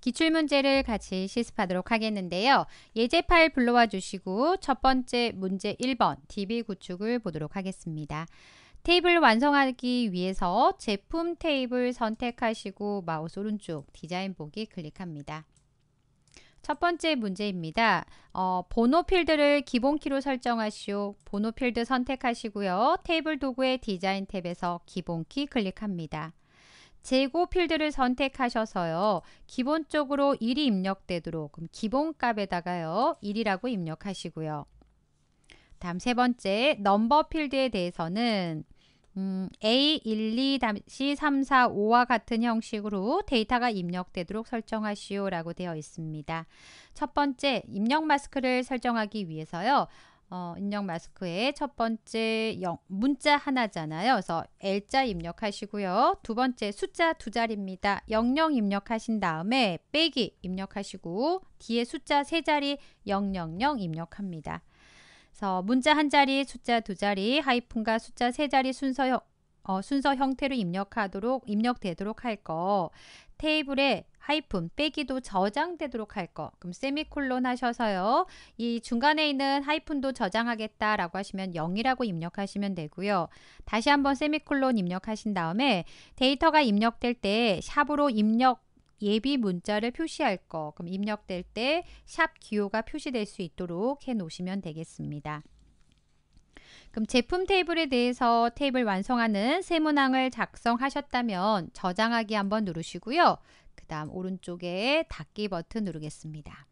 기출문제를 같이 실습하도록 하겠는데요. 예제 파일 불러와 주시고 첫 번째 문제 1번 DB 구축을 보도록 하겠습니다. 테이블 완성하기 위해서 제품 테이블 선택하시고 마우스 오른쪽 디자인 보기 클릭합니다. 첫 번째 문제입니다. 어, 번호 필드를 기본 키로 설정하시오. 번호 필드 선택하시고요. 테이블 도구의 디자인 탭에서 기본 키 클릭합니다. 재고 필드를 선택하셔서요. 기본적으로 1이 입력되도록 그럼 기본값에다가요. 1이라고 입력하시고요. 다음 세 번째 넘버 필드에 대해서는 음, A12-345와 같은 형식으로 데이터가 입력되도록 설정하시오 라고 되어 있습니다. 첫 번째 입력 마스크를 설정하기 위해서요. 어, 인형 마스크의 첫 번째 영, 문자 하나잖아요. 그래서 L자 입력하시고요. 두 번째 숫자 두 자리입니다. 00 입력하신 다음에 빼기 입력하시고 뒤에 숫자 세 자리 000 입력합니다. 그래서 문자 한 자리, 숫자 두 자리, 하이픈과 숫자 세 자리 순서 형, 어, 순서 형태로 입력하도록 입력되도록 할 거. 테이블에 하이픈 빼기도 저장되도록 할 거. 그럼 세미콜론 하셔서요. 이 중간에 있는 하이픈도 저장하겠다라고 하시면 0이라고 입력하시면 되고요. 다시 한번 세미콜론 입력하신 다음에 데이터가 입력될 때 샵으로 입력 예비 문자를 표시할 거. 그럼 입력될 때 샵 기호가 표시될 수 있도록 해 놓으시면 되겠습니다. 그럼 제품 테이블에 대해서 테이블 완성하는 세문항을 작성하셨다면 저장하기 한번 누르시고요. 그 다음 오른쪽에 닫기 버튼 누르겠습니다.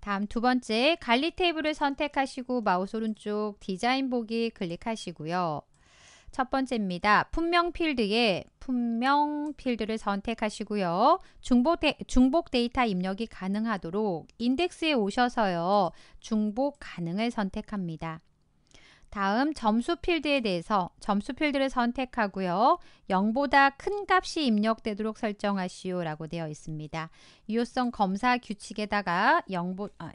다음 두 번째 관리 테이블을 선택하시고 마우스 오른쪽 디자인 보기 클릭하시고요. 첫 번째입니다. 품명 필드에 품명 필드를 선택하시고요. 중복, 데, 중복 데이터 입력이 가능하도록 인덱스에 오셔서요. 중복 가능을 선택합니다. 다음 점수 필드에 대해서 점수 필드를 선택하고요. 0보다 큰 값이 입력되도록 설정하시오 라고 되어 있습니다. 유효성 검사 규칙에다가 0보, 아,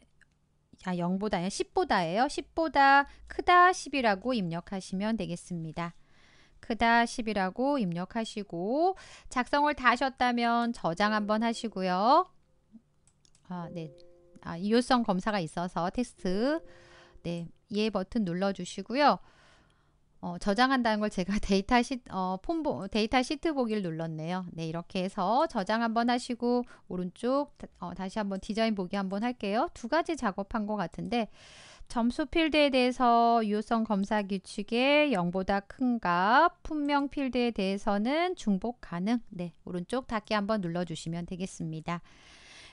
0보다 아, 10보다예요. 10보다 크다 10이라고 입력하시면 되겠습니다. 크다 10이라고 입력하시고 작성을 다 하셨다면 저장 한번 하시고요. 아, 네. 아, 이효성 검사가 있어서 텍스트 네. 예 버튼 눌러주시고요. 어, 저장한다는 걸 제가 데이터 시, 어, 폼보, 데이터 시트 보기를 눌렀네요. 네, 이렇게 해서 저장 한번 하시고, 오른쪽, 어, 다시 한번 디자인 보기 한번 할게요. 두 가지 작업한 것 같은데, 점수 필드에 대해서 유효성 검사 규칙에 0보다 큰 값, 품명 필드에 대해서는 중복 가능. 네, 오른쪽 닫기 한번 눌러주시면 되겠습니다.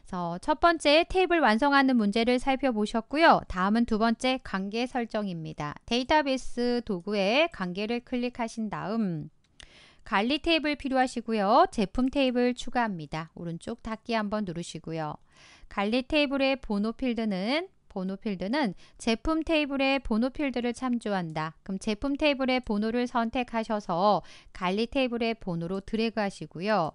그래서 첫 번째 테이블 완성하는 문제를 살펴보셨고요. 다음은 두 번째 관계 설정입니다. 데이터베이스 도구에 관계를 클릭하신 다음 관리 테이블 필요하시고요. 제품 테이블 추가합니다. 오른쪽 닫기 한번 누르시고요. 관리 테이블의 번호 필드는 번호 필드는 제품 테이블의 번호 필드를 참조한다. 그럼 제품 테이블의 번호를 선택하셔서 관리 테이블의 번호로 드래그 하시고요.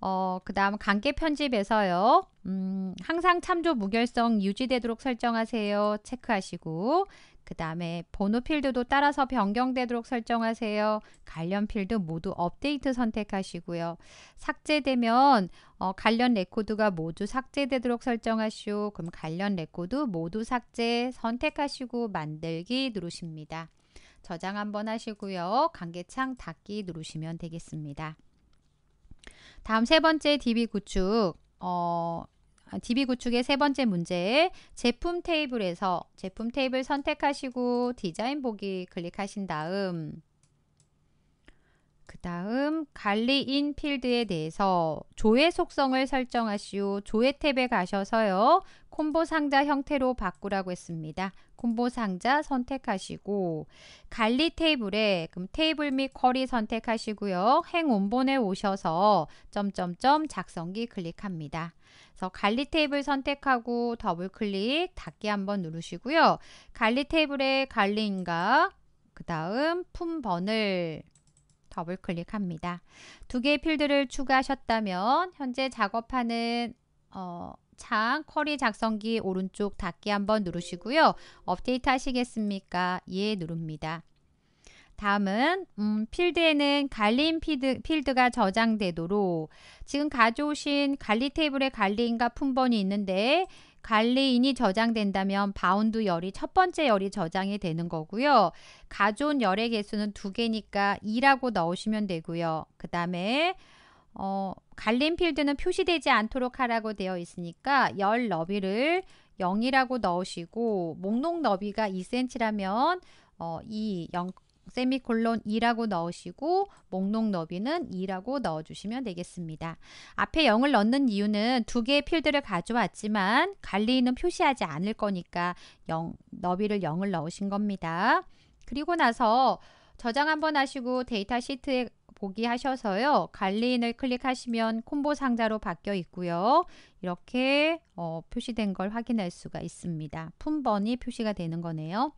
어, 그 다음 관계 편집에서요. 음, 항상 참조 무결성 유지되도록 설정하세요. 체크하시고 그 다음에 번호 필드도 따라서 변경되도록 설정하세요. 관련 필드 모두 업데이트 선택하시고요. 삭제되면 어, 관련 레코드가 모두 삭제되도록 설정하시오. 그럼 관련 레코드 모두 삭제 선택하시고 만들기 누르십니다. 저장 한번 하시고요. 관계창 닫기 누르시면 되겠습니다. 다음 세 번째 DB 구축 어, DB 아, 구축의 세 번째 문제에 제품 테이블에서 제품 테이블 선택하시고 디자인 보기 클릭하신 다음 그 다음 관리인 필드에 대해서 조회 속성을 설정하시오. 조회 탭에 가셔서요. 콤보 상자 형태로 바꾸라고 했습니다. 콤보 상자 선택하시고 관리 테이블에 그럼 테이블 및 쿼리 선택하시고요. 행 원본에 오셔서 점점점 작성기 클릭합니다. 그래서 관리 테이블 선택하고 더블 클릭 닫기 한번 누르시고요. 관리 테이블에 관리인가 그 다음 품번을 더블 클릭합니다. 두 개의 필드를 추가하셨다면 현재 작업하는 어, 창 쿼리 작성기 오른쪽 닫기 한번 누르시고요. 업데이트 하시겠습니까? 예 누릅니다. 다음은 음, 필드에는 갈림 필드, 필드가 저장되도록 지금 가져오신 관리 테이블에 관리인과 품번이 있는데 갈레인이 저장된다면 바운드 열이 첫 번째 열이 저장이 되는 거고요. 가존 열의 개수는 두 개니까 2라고 넣으시면 되고요. 그 다음에 어, 갈린 필드는 표시되지 않도록 하라고 되어 있으니까 열 너비를 0이라고 넣으시고 목록 너비가 2cm라면 어, 이 0, 세미콜론 2라고 넣으시고 목록 너비는 2라고 넣어주시면 되겠습니다. 앞에 0을 넣는 이유는 두 개의 필드를 가져왔지만 관리인은 표시하지 않을 거니까 0, 너비를 0을 넣으신 겁니다. 그리고 나서 저장 한번 하시고 데이터 시트에 보기 하셔서요. 관리인을 클릭하시면 콤보 상자로 바뀌어 있고요. 이렇게 어, 표시된 걸 확인할 수가 있습니다. 품번이 표시가 되는 거네요.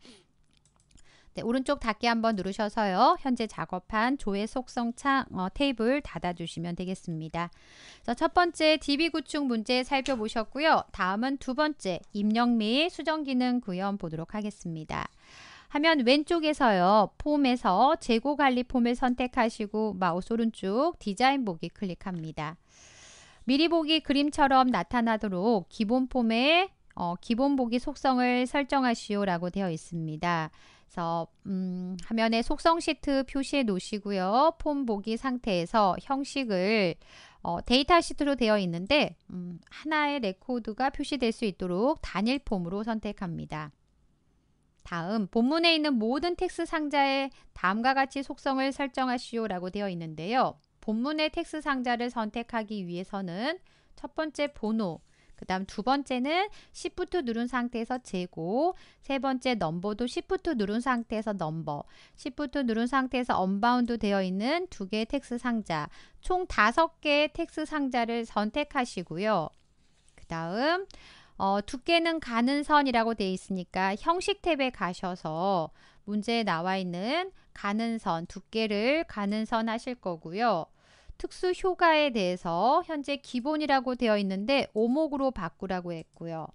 네, 오른쪽 닫기 한번 누르셔서요. 현재 작업한 조회 속성 창 어, 테이블 닫아주시면 되겠습니다. 자, 첫 번째 DB 구축 문제 살펴보셨고요. 다음은 두 번째 입력 및 수정 기능 구현 보도록 하겠습니다. 하면 왼쪽에서요. 폼에서 재고 관리 폼을 선택하시고 마우스 오른쪽 디자인 보기 클릭합니다. 미리 보기 그림처럼 나타나도록 기본 폼에 어, 기본 보기 속성을 설정하시오라고 되어 있습니다. 그래서 음, 화면에 속성 시트 표시해 놓으시고요. 폼 보기 상태에서 형식을 어, 데이터 시트로 되어 있는데 음, 하나의 레코드가 표시될 수 있도록 단일 폼으로 선택합니다. 다음 본문에 있는 모든 텍스 상자에 다음과 같이 속성을 설정하시오 라고 되어 있는데요. 본문의 텍스 상자를 선택하기 위해서는 첫 번째 번호, 그 다음 두 번째는 Shift 누른 상태에서 재고 세 번째 넘버도 Shift 누른 상태에서 넘버 Shift 누른 상태에서 언바운드 되어 있는 두 개의 텍스 상자 총 다섯 개의 텍스 상자를 선택하시고요. 그 다음 어, 두께는 가는 선이라고 되어 있으니까 형식 탭에 가셔서 문제에 나와 있는 가는 선, 두께를 가는 선 하실 거고요. 특수 효과에 대해서 현재 기본이라고 되어 있는데 오목으로 바꾸라고 했고요.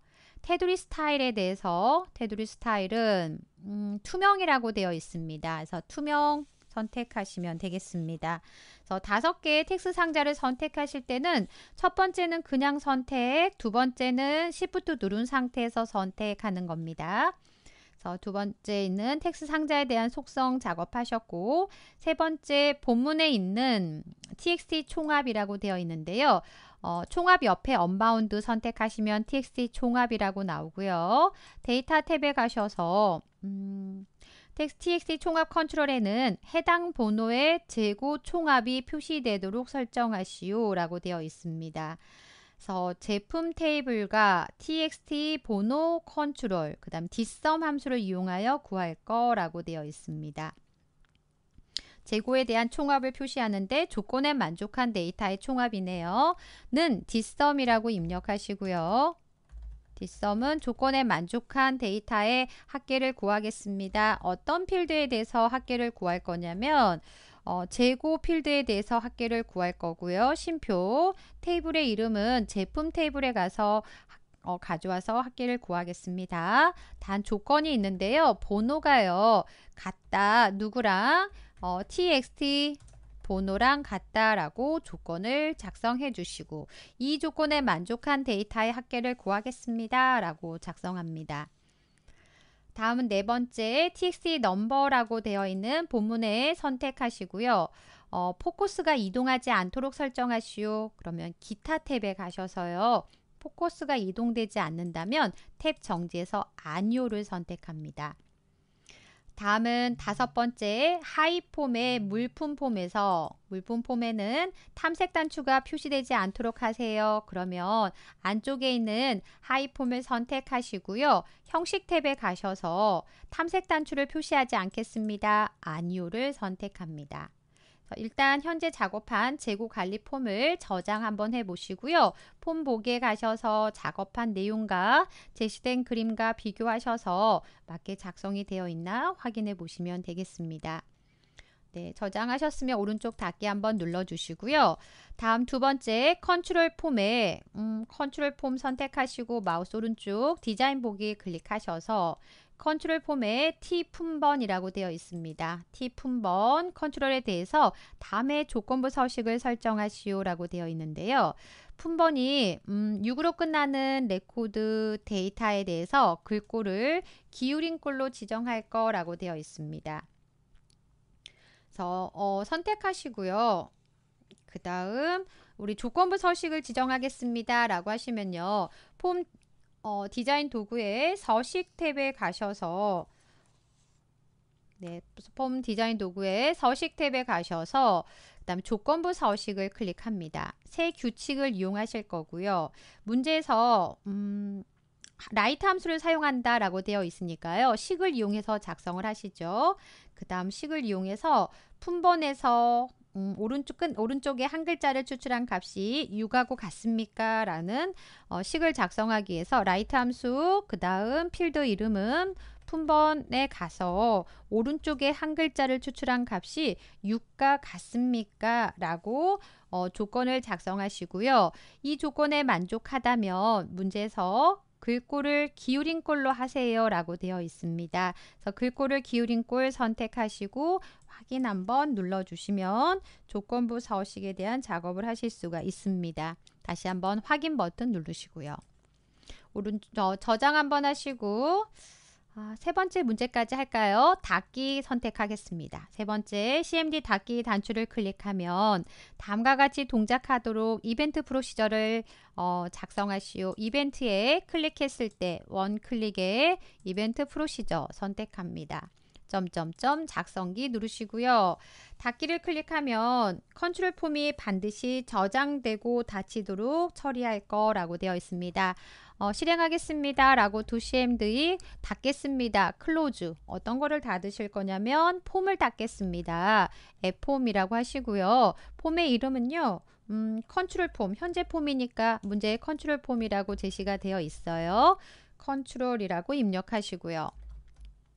테두리 스타일에 대해서 테두리 스타일은 음, 투명이라고 되어 있습니다. 그래서 투명 선택하시면 되겠습니다. 그래서 다섯 개의 텍스 상자를 선택하실 때는 첫 번째는 그냥 선택, 두 번째는 Shift 누른 상태에서 선택하는 겁니다. 그래서 어, 두 번째 있는 텍스 상자에 대한 속성 작업하셨고 세 번째 본문에 있는 txt 총합이라고 되어 있는데요. 어, 총합 옆에 언바운드 선택하시면 txt 총합이라고 나오고요. 데이터 탭에 가셔서 음, txt 총합 컨트롤에는 해당 번호의 재고 총합이 표시되도록 설정하시오 라고 되어 있습니다. 그래서 제품 테이블과 txt 번호 컨트롤 그 다음 dsum 함수를 이용하여 구할 거라고 되어 있습니다. 재고에 대한 총합을 표시하는데 조건에 만족한 데이터의 총합이네요. 는 dsum이라고 입력하시고요. 뒷섬은 조건에 만족한 데이터의 합계를 구하겠습니다. 어떤 필드에 대해서 합계를 구할 거냐면 어, 재고 필드에 대해서 학계를 구할 거고요. 심표 테이블의 이름은 제품 테이블에 가서 어, 가져와서 학계를 구하겠습니다. 단 조건이 있는데요. 번호가요. 같다. 누구랑 어, txt 번호랑 같다라고 조건을 작성해 주시고 이 조건에 만족한 데이터의 학계를 구하겠습니다. 라고 작성합니다. 다음은 네 번째 txt 넘버라고 되어 있는 본문에 선택하시고요. 어, 포커스가 이동하지 않도록 설정하시오. 그러면 기타 탭에 가셔서요. 포커스가 이동되지 않는다면 탭 정지에서 아니오를 선택합니다. 다음은 다섯 번째 하이폼의 물품폼에서 물품폼에는 탐색 단추가 표시되지 않도록 하세요. 그러면 안쪽에 있는 하이폼을 선택하시고요. 형식 탭에 가셔서 탐색 단추를 표시하지 않겠습니다. 아니오를 선택합니다. 일단 현재 작업한 재고 관리 폼을 저장 한번 해보시고요. 폼 보기에 가셔서 작업한 내용과 제시된 그림과 비교하셔서 맞게 작성이 되어 있나 확인해 보시면 되겠습니다. 네, 저장하셨으면 오른쪽 닫기 한번 눌러주시고요. 다음 두 번째 컨트롤 폼에 음, 컨트롤 폼 선택하시고 마우스 오른쪽 디자인 보기 클릭하셔서 컨트롤 폼에 T 품번이라고 되어 있습니다. T 품번 컨트롤에 대해서 다음에 조건부 서식을 설정하시오라고 되어 있는데요. 품번이 음, 6으로 끝나는 레코드 데이터에 대해서 글꼴을 기울인 꼴로 지정할 거라고 되어 있습니다. 그래서 어, 선택하시고요. 그 다음 우리 조건부 서식을 지정하겠습니다 라고 하시면요 폼 어, 디자인 도구에 서식 탭에 가셔서 네, 폼 디자인 도구에 서식 탭에 가셔서 그다음 조건부 서식을 클릭합니다. 새 규칙을 이용하실 거고요. 문제에서 음, 라이트 함수를 사용한다 라고 되어 있으니까요. 식을 이용해서 작성을 하시죠. 그 다음 식을 이용해서 품번에서 음, 오른쪽 끝 오른쪽에 한 글자를 추출한 값이 6하고 같습니까? 라는 어, 식을 작성하기 위해서 라이트 함수 그 다음 필드 이름은 품번에 가서 오른쪽에 한 글자를 추출한 값이 6과 같습니까? 라고 어, 조건을 작성하시고요. 이 조건에 만족하다면 문제에서 글꼴을 기울인 꼴로 하세요 라고 되어 있습니다. 그래서 글꼴을 기울인 꼴 선택하시고 확인 한번 눌러주시면 조건부 서식에 대한 작업을 하실 수가 있습니다. 다시 한번 확인 버튼 누르시고요. 오른 쪽 저장 한번 하시고 아, 세 번째 문제까지 할까요? 닫기 선택하겠습니다. 세 번째, CMD 닫기 단추를 클릭하면 다음과 같이 동작하도록 이벤트 프로시저를 어, 작성하시오. 이벤트에 클릭했을 때 원클릭에 이벤트 프로시저 선택합니다. 점점점 작성기 누르시고요. 닫기를 클릭하면 컨트롤 폼이 반드시 저장되고 닫히도록 처리할 거라고 되어 있습니다. 어, 실행하겠습니다. 라고 도 c m d 이 닫겠습니다. 클로즈 어떤 거를 닫으실 거냐면 폼을 닫겠습니다. f 폼이라고 하시고요. 폼의 이름은요. 음, 컨트롤 폼, 현재 폼이니까 문제의 컨트롤 폼이라고 제시가 되어 있어요. 컨트롤이라고 입력하시고요.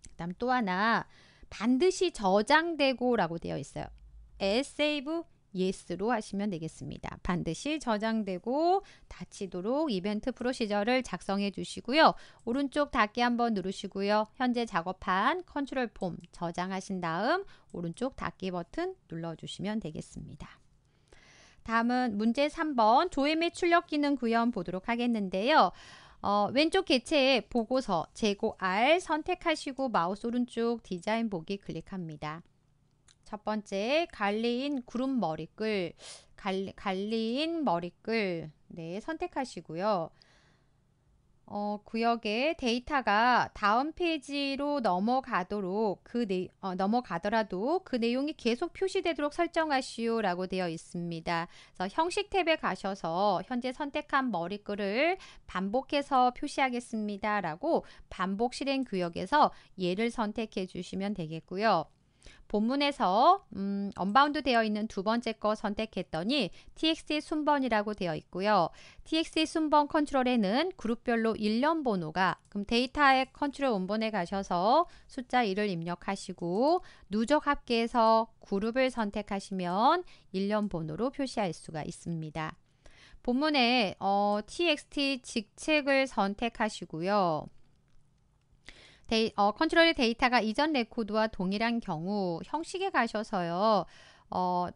그 다음 또 하나 반드시 저장되고 라고 되어 있어요. s save yes로 하시면 되겠습니다. 반드시 저장되고 닫히도록 이벤트 프로시저를 작성해 주시고요. 오른쪽 닫기 한번 누르시고요. 현재 작업한 컨트롤 폼 저장하신 다음 오른쪽 닫기 버튼 눌러주시면 되겠습니다. 다음은 문제 3번 조회 및 출력 기능 구현 보도록 하겠는데요. 어, 왼쪽 개체에 보고서, 재고 R 선택하시고 마우스 오른쪽 디자인 보기 클릭합니다. 첫 번째 갈린인 구름 머리글 갈리, 갈리 머리글 네 선택하시고요. 어, 구역에 데이터가 다음 페이지로 넘어가도록 그 내, 네, 어, 넘어가더라도 그 내용이 계속 표시되도록 설정하시오 라고 되어 있습니다. 그래서 형식 탭에 가셔서 현재 선택한 머리글을 반복해서 표시하겠습니다 라고 반복 실행 구역에서 예를 선택해 주시면 되겠고요. 본문에서 음, 언바운드 되어 있는 두 번째 거 선택했더니 txt 순번이라고 되어 있고요. txt 순번 컨트롤에는 그룹별로 일련 번호가 그럼 데이터의 컨트롤 원본에 가셔서 숫자 1을 입력하시고 누적 합계에서 그룹을 선택하시면 일련 번호로 표시할 수가 있습니다. 본문에 어, txt 직책을 선택하시고요. 데이, 어, 컨트롤의 데이터가 이전 레코드와 동일한 경우 형식에 가셔서요. 어,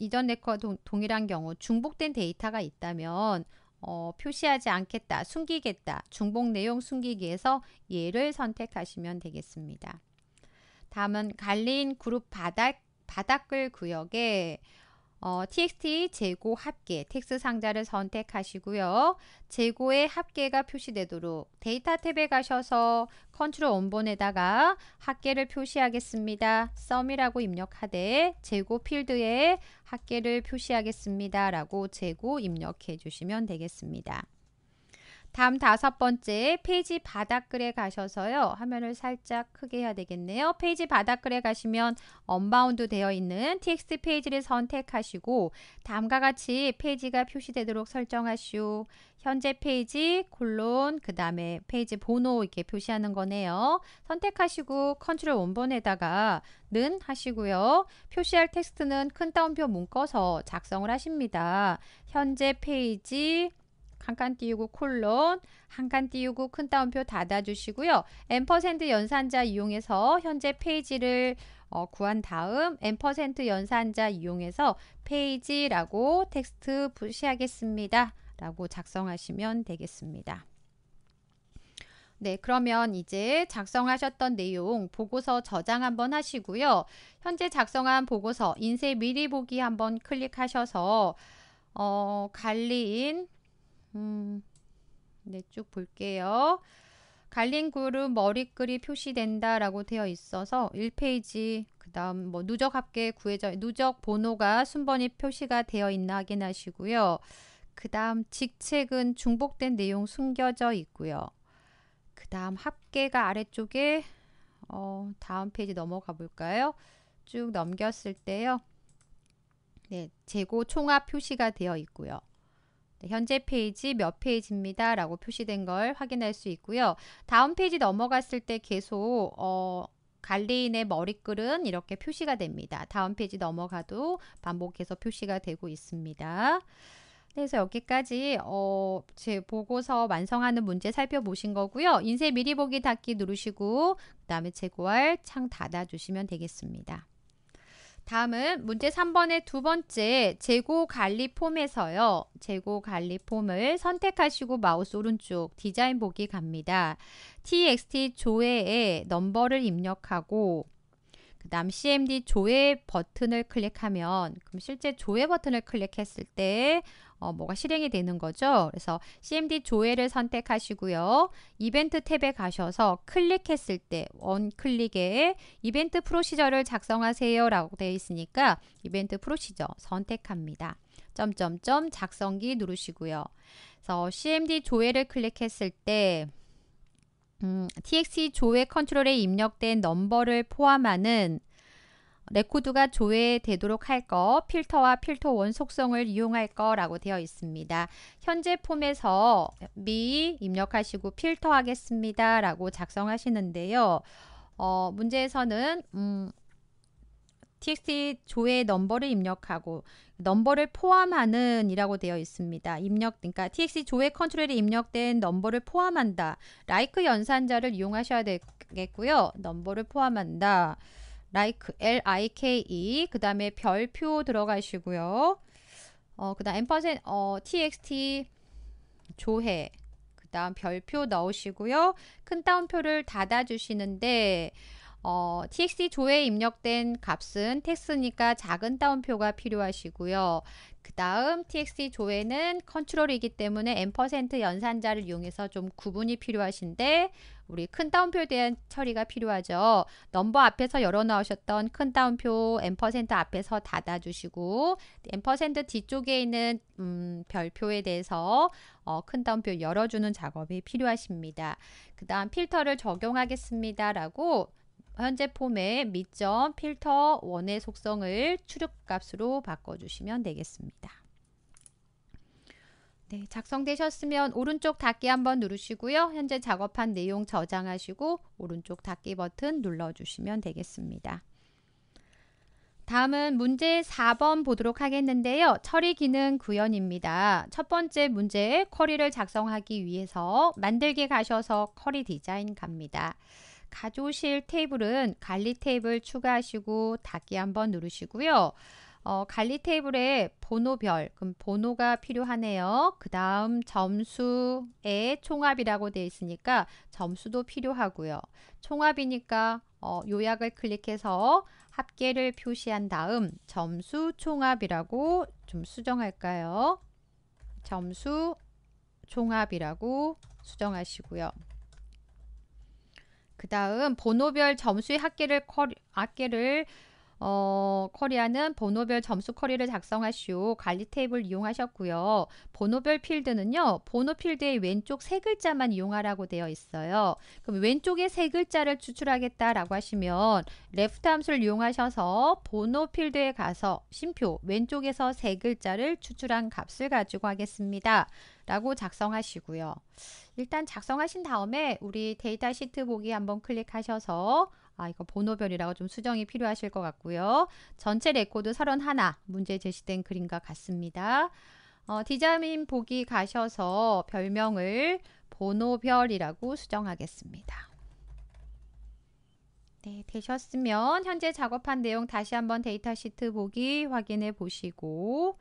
이전 레코드 동일한 경우 중복된 데이터가 있다면 어, 표시하지 않겠다, 숨기겠다, 중복 내용 숨기기에서 예를 선택하시면 되겠습니다. 다음은 갈린 그룹 바닥, 바닥글 구역에 어, txt 재고 합계 텍스 상자를 선택하시고요. 재고의 합계가 표시되도록 데이터 탭에 가셔서 컨트롤 원본에다가 합계를 표시하겠습니다. 썸이라고 입력하되 재고 필드에 합계를 표시하겠습니다. 라고 재고 입력해 주시면 되겠습니다. 다음 다섯 번째 페이지 바닥글에 가셔서요. 화면을 살짝 크게 해야 되겠네요. 페이지 바닥글에 가시면 언바운드 되어 있는 txt 페이지를 선택하시고 다음과 같이 페이지가 표시되도록 설정하시오. 현재 페이지 콜론 그 다음에 페이지 번호 이렇게 표시하는 거네요. 선택하시고 컨트롤 원본에다가 는 하시고요. 표시할 텍스트는 큰 따옴표 문꺼서 작성을 하십니다. 현재 페이지 한칸 띄우고 콜론, 한칸 띄우고 큰 따옴표 닫아주시고요. 앰 연산자 이용해서 현재 페이지를 어, 구한 다음 앰 연산자 이용해서 페이지라고 텍스트 부시하겠습니다. 라고 작성하시면 되겠습니다. 네, 그러면 이제 작성하셨던 내용 보고서 저장 한번 하시고요. 현재 작성한 보고서 인쇄 미리 보기 한번 클릭하셔서 어, 관리인 음, 네, 쭉 볼게요. 갈린 그룹 머리글이 표시된다라고 되어 있어서 1페이지 그다음 뭐 누적 합계 구해져 누적 번호가 순번이 표시가 되어 있나 확인하시고요. 그다음 직책은 중복된 내용 숨겨져 있고요. 그다음 합계가 아래쪽에 어, 다음 페이지 넘어가 볼까요? 쭉 넘겼을 때요. 네, 재고 총합 표시가 되어 있고요. 네, 현재 페이지 몇 페이지입니다. 라고 표시된 걸 확인할 수 있고요. 다음 페이지 넘어갔을 때 계속 어, 갈레인의 머리글은 이렇게 표시가 됩니다. 다음 페이지 넘어가도 반복해서 표시가 되고 있습니다. 네, 그래서 여기까지 어, 제 보고서 완성하는 문제 살펴보신 거고요. 인쇄 미리 보기 닫기 누르시고 그 다음에 재고할 창 닫아주시면 되겠습니다. 다음은 문제 3번의 두 번째 재고 관리 폼에서요. 재고 관리 폼을 선택하시고 마우스 오른쪽 디자인 보기 갑니다. txt 조회에 넘버를 입력하고 그 다음 cmd 조회 버튼을 클릭하면 그럼 실제 조회 버튼을 클릭했을 때 어, 뭐가 실행이 되는 거죠. 그래서 CMD 조회를 선택하시고요. 이벤트 탭에 가셔서 클릭했을 때 원클릭에 이벤트 프로시저를 작성하세요 라고 되어 있으니까 이벤트 프로시저 선택합니다. 점점점 작성기 누르시고요. 그래서 CMD 조회를 클릭했을 때 음, TXT e 조회 컨트롤에 입력된 넘버를 포함하는 레코드가 조회되도록 할거 필터와 필터 원속성을 이용할 거라고 되어 있습니다. 현재 폼에서 미 입력하시고 필터 하겠습니다. 라고 작성하시는데요. 어, 문제에서는 음, txt 조회 넘버를 입력하고 넘버를 포함하는 이라고 되어 있습니다. 입력 그러니까 txt 조회 컨트롤에 입력된 넘버를 포함한다. like 연산자를 이용하셔야 되겠고요. 넘버를 포함한다. like L I K E 그다음에 별표 들어가시고요. 어, 그다음 엠퍼센 어 TXT 조회 그다음 별표 넣으시고요. 큰 따옴표를 닫아 주시는데 어, txt 조에 입력된 값은 텍스니까 작은 따옴표가 필요하시고요. 그 다음 txt 조에는 컨트롤이기 때문에 엠퍼센트 연산자를 이용해서 좀 구분이 필요하신데 우리 큰 따옴표에 대한 처리가 필요하죠. 넘버 앞에서 열어 넣으셨던 큰 따옴표 앰 앞에서 닫아주시고 앰 뒤쪽에 있는 음, 별표에 대해서 어, 큰 따옴표 열어주는 작업이 필요하십니다. 그 다음 필터를 적용하겠습니다. 라고 현재 폼의 밑점 필터 원의 속성을 출력값으로 바꿔주시면 되겠습니다. 네, 작성되셨으면 오른쪽 닫기 한번 누르시고요. 현재 작업한 내용 저장하시고 오른쪽 닫기 버튼 눌러주시면 되겠습니다. 다음은 문제 4번 보도록 하겠는데요. 처리 기능 구현입니다. 첫 번째 문제에 쿼리를 작성하기 위해서 만들기 가셔서 쿼리 디자인 갑니다. 가져오실 테이블은 관리 테이블 추가하시고 닫기 한번 누르시고요. 어, 관리 테이블에 번호별, 그럼 번호가 필요하네요. 그 다음 점수의 총합이라고 되어 있으니까 점수도 필요하고요. 총합이니까 어, 요약을 클릭해서 합계를 표시한 다음 점수 총합이라고 좀 수정할까요? 점수 총합이라고 수정하시고요. 그 다음 번호별 점수의 합계를, 커리, 합계를 어, 커리어는 번호별 점수 커리를 작성하시오. 관리 테이블 이용하셨고요. 번호별 필드는요. 번호 필드의 왼쪽 세 글자만 이용하라고 되어 있어요. 그럼 왼쪽에세 글자를 추출하겠다라고 하시면 레프트 함수를 이용하셔서 번호 필드에 가서 심표 왼쪽에서 세 글자를 추출한 값을 가지고 하겠습니다. 라고 작성하시고요. 일단 작성하신 다음에 우리 데이터 시트 보기 한번 클릭하셔서 아, 이거 번호별이라고 좀 수정이 필요하실 것 같고요. 전체 레코드 31 문제 제시된 그림과 같습니다. 어, 디자민 보기 가셔서 별명을 번호별이라고 수정하겠습니다. 네, 되셨으면 현재 작업한 내용 다시 한번 데이터 시트 보기 확인해 보시고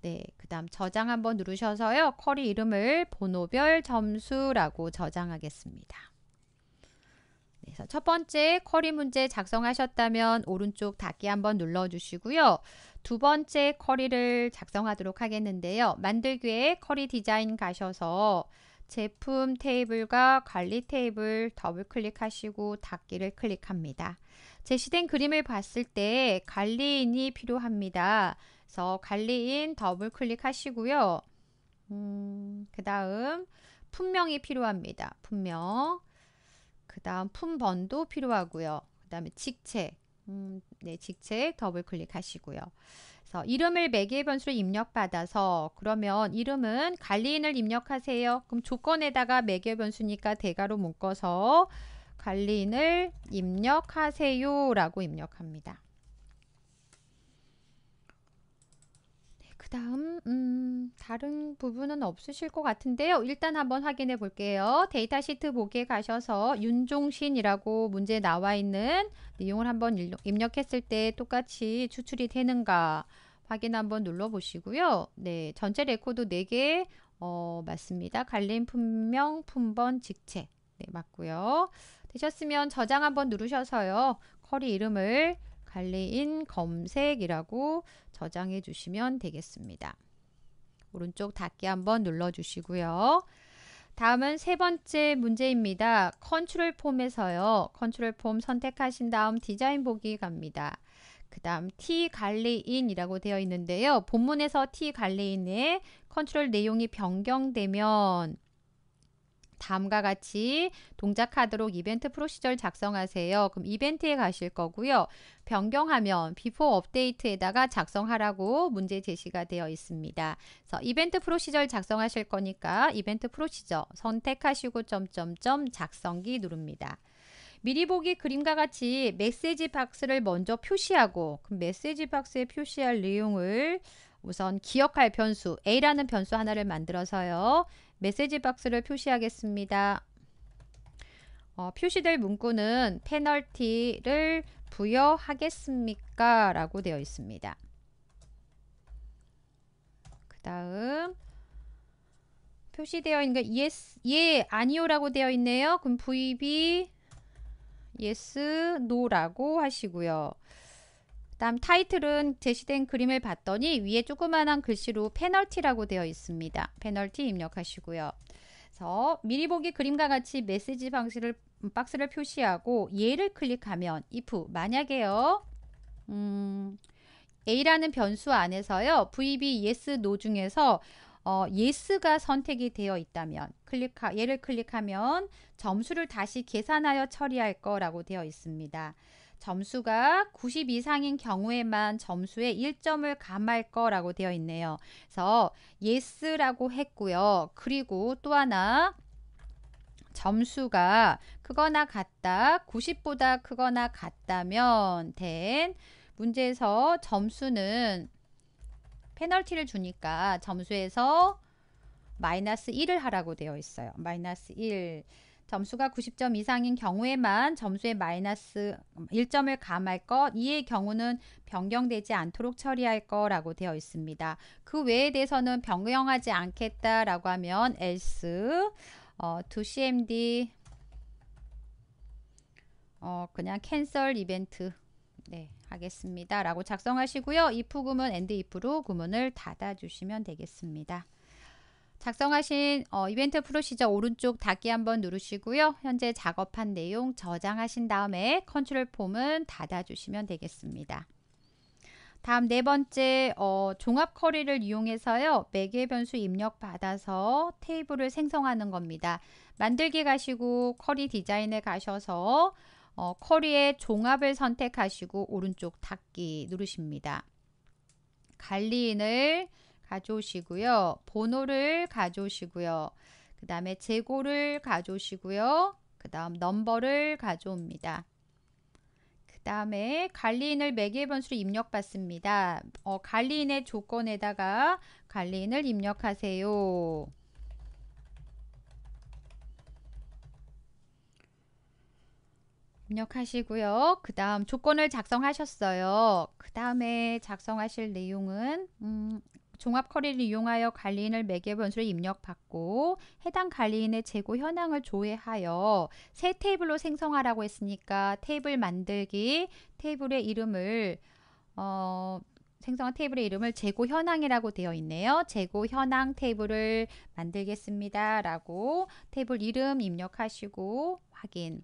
네, 그 다음 저장 한번 누르셔서요. 쿼리 이름을 번호별 점수라고 저장하겠습니다. 자, 첫 번째 커리 문제 작성하셨다면 오른쪽 닫기 한번 눌러주시고요. 두 번째 커리를 작성하도록 하겠는데요. 만들기에 커리 디자인 가셔서 제품 테이블과 관리 테이블 더블 클릭하시고 닫기를 클릭합니다. 제시된 그림을 봤을 때 관리인이 필요합니다. 그래서 관리인 더블 클릭하시고요. 음, 그 다음 품명이 필요합니다. 품명. 그 다음 품번도 필요하고요. 그 다음에 직책, 음, 네, 직책 더블 클릭하시고요. 그래서 이름을 매개 변수로 입력받아서 그러면 이름은 관리인을 입력하세요. 그럼 조건에다가 매개 변수니까 대괄호 묶어서 관리인을 입력하세요라고 입력합니다. 다음 음, 다른 부분은 없으실 것 같은데요. 일단 한번 확인해 볼게요. 데이터 시트 보기에 가셔서 윤종신이라고 문제 나와 있는 내용을 한번 입력했을 때 똑같이 추출이 되는가 확인 한번 눌러 보시고요. 네, 전체 레코드 4개 어, 맞습니다. 갈림 품명 품번 직체 네, 맞고요. 되셨으면 저장 한번 누르셔서요. 커리 이름을 관리인 검색이라고 저장해 주시면 되겠습니다. 오른쪽 닫기 한번 눌러 주시고요. 다음은 세 번째 문제입니다. 컨트롤 폼에서요. 컨트롤 폼 선택하신 다음 디자인 보기 갑니다. 그 다음 T 관리인이라고 되어 있는데요. 본문에서 T 관리인의 컨트롤 내용이 변경되면 다음과 같이 동작하도록 이벤트 프로시절 작성하세요. 그럼 이벤트에 가실 거고요. 변경하면 비포 업데이트에다가 작성하라고 문제 제시가 되어 있습니다. 그래서 이벤트 프로시절 작성하실 거니까 이벤트 프로시저 선택하시고 점점점 작성기 누릅니다. 미리 보기 그림과 같이 메시지 박스를 먼저 표시하고 그 메시지 박스에 표시할 내용을 우선 기억할 변수 A라는 변수 하나를 만들어서요. 메시지 박스를 표시하겠습니다. 어, 표시될 문구는 페널티를 부여하겠습니까? 라고 되어 있습니다. 그 다음 표시되어 있는 게 yes, 예, 아니요라고 되어 있네요. 그럼 VB yes, no라고 하시고요. 다음 타이틀은 제시된 그림을 봤더니 위에 조그만한 글씨로 페널티라고 되어 있습니다. 페널티 입력하시고요. 그래서 미리 보기 그림과 같이 메시지 방식을 박스를 표시하고 예를 클릭하면 if 만약에요. 음, A라는 변수 안에서요. VB yes no 중에서 어, 예스가 선택이 되어 있다면 클릭하, 얘를 클릭하면 점수를 다시 계산하여 처리할 거라고 되어 있습니다. 점수가 90 이상인 경우에만 점수에 1점을 감할 거라고 되어 있네요. 그래서 예스라고 했고요. 그리고 또 하나 점수가 크거나 같다 90보다 크거나 같다면 된 문제에서 점수는 페널티를 주니까 점수에서 마이너스 1을 하라고 되어 있어요. 마이너스 1. 점수가 90점 이상인 경우에만 점수에 마이너스 1점을 감할 것, 이의 경우는 변경되지 않도록 처리할 거라고 되어 있습니다. 그 외에 대해서는 변경하지 않겠다라고 하면 else, 어, t cmd, 어, 그냥 cancel 이벤트, 네. 하겠습니다. 라고 작성하시고요. if 구문 and if로 구문을 닫아주시면 되겠습니다. 작성하신 어, 이벤트 프로시저 오른쪽 닫기 한번 누르시고요. 현재 작업한 내용 저장하신 다음에 컨트롤 폼은 닫아주시면 되겠습니다. 다음 네 번째 어, 종합 커리를 이용해서요. 매개 변수 입력 받아서 테이블을 생성하는 겁니다. 만들기 가시고 커리 디자인에 가셔서 어, 커리의 종합을 선택하시고 오른쪽 닫기 누르십니다. 갈리인을 가져오시고요. 번호를 가져오시고요. 그 다음에 재고를 가져오시고요. 그 다음 넘버를 가져옵니다. 그 다음에 관리인을 매개 변수로 입력받습니다. 어, 관리인의 조건에다가 관리인을 입력하세요. 입력하시고요. 그 다음 조건을 작성하셨어요. 그 다음에 작성하실 내용은 음, 종합 커리를 이용하여 관리인을 매개 변수를 입력받고 해당 관리인의 재고 현황을 조회하여 새 테이블로 생성하라고 했으니까 테이블 만들기 테이블의 이름을 어, 생성한 테이블의 이름을 재고 현황이라고 되어 있네요. 재고 현황 테이블을 만들겠습니다. 라고 테이블 이름 입력하시고 확인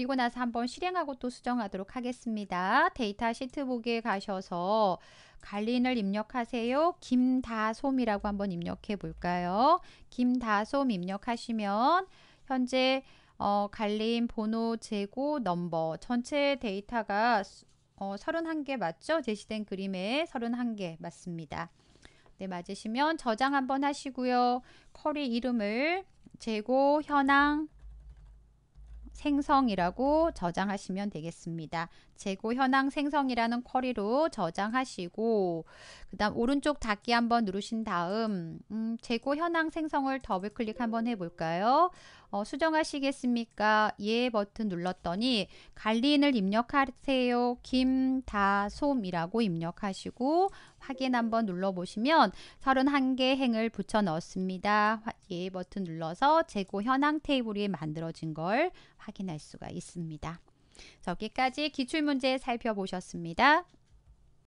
그리고 나서 한번 실행하고 또 수정하도록 하겠습니다. 데이터 시트 보에 가셔서 관리을 입력하세요. 김다솜이라고 한번 입력해 볼까요? 김다솜 입력하시면 현재 어, 관리 번호 재고 넘버 전체 데이터가 어, 31개 맞죠? 제시된 그림에 31개 맞습니다. 네, 맞으시면 저장 한번 하시고요. 쿼리 이름을 재고 현황 생성이라고 저장하시면 되겠습니다. 재고 현황 생성이라는 쿼리로 저장하시고 그 다음 오른쪽 닫기 한번 누르신 다음 음, 재고 현황 생성을 더블 클릭 한번 해볼까요? 어, 수정하시겠습니까? 예 버튼 눌렀더니 관리인을 입력하세요. 김다솜이라고 입력하시고 확인 한번 눌러보시면 31개 행을 붙여 넣었습니다. 예 버튼 눌러서 재고 현황 테이블이 만들어진 걸 확인할 수가 있습니다. 여기까지 기출문제 살펴보셨습니다.